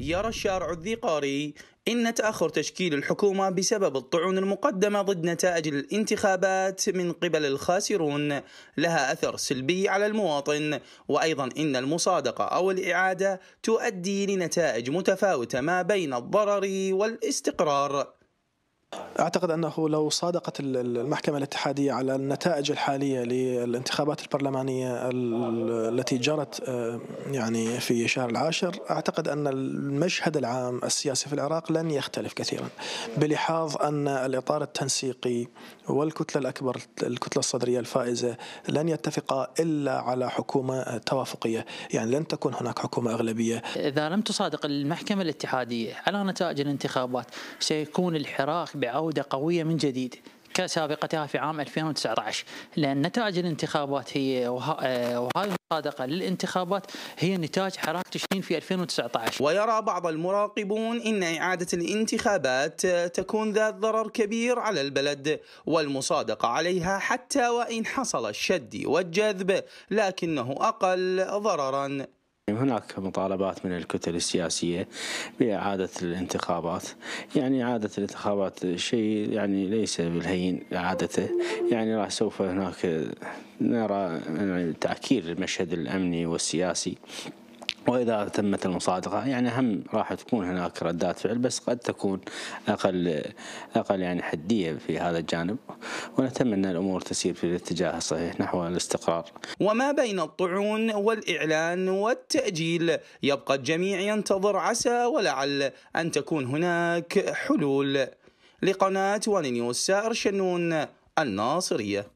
يرى الشارع الذقاري إن تأخر تشكيل الحكومة بسبب الطعون المقدمة ضد نتائج الانتخابات من قبل الخاسرون لها أثر سلبي على المواطن وأيضا إن المصادقة أو الإعادة تؤدي لنتائج متفاوتة ما بين الضرر والاستقرار اعتقد انه لو صادقت المحكمه الاتحاديه على النتائج الحاليه للانتخابات البرلمانيه التي جرت آه، يعني في شهر العاشر اعتقد ان المشهد العام السياسي في العراق لن يختلف كثيرا بلحاظ ان الاطار التنسيقي والكتله الاكبر الكتله الصدريه الفائزه لن يتفقا الا على حكومه توافقيه، يعني لن تكون هناك حكومه اغلبيه. اذا لم تصادق المحكمه الاتحاديه على نتائج الانتخابات سيكون الحراك بعودة قوية من جديد كسابقتها في عام 2019 لأن نتائج الانتخابات هي آه، وهذه المصادقة للانتخابات هي نتاج حراك تشرين في 2019 ويرى بعض المراقبون أن إعادة الانتخابات تكون ذات ضرر كبير على البلد والمصادقة عليها حتى وإن حصل الشد والجذب لكنه أقل ضررا هناك مطالبات من الكتل السياسية بإعادة الانتخابات يعني إعادة الانتخابات شيء يعني ليس بالهين إعادته يعني راح سوف هناك نرى يعني تعكير المشهد الأمني والسياسي وإذا تمت المصادقة يعني هم راح تكون هناك ردات فعل بس قد تكون أقل أقل يعني حدية في هذا الجانب ونتمنى الأمور تسير في الاتجاه الصحيح نحو الاستقرار وما بين الطعون والإعلان والتأجيل يبقى الجميع ينتظر عسى ولعل أن تكون هناك حلول لقناة وان نيوز سائر شنون الناصريه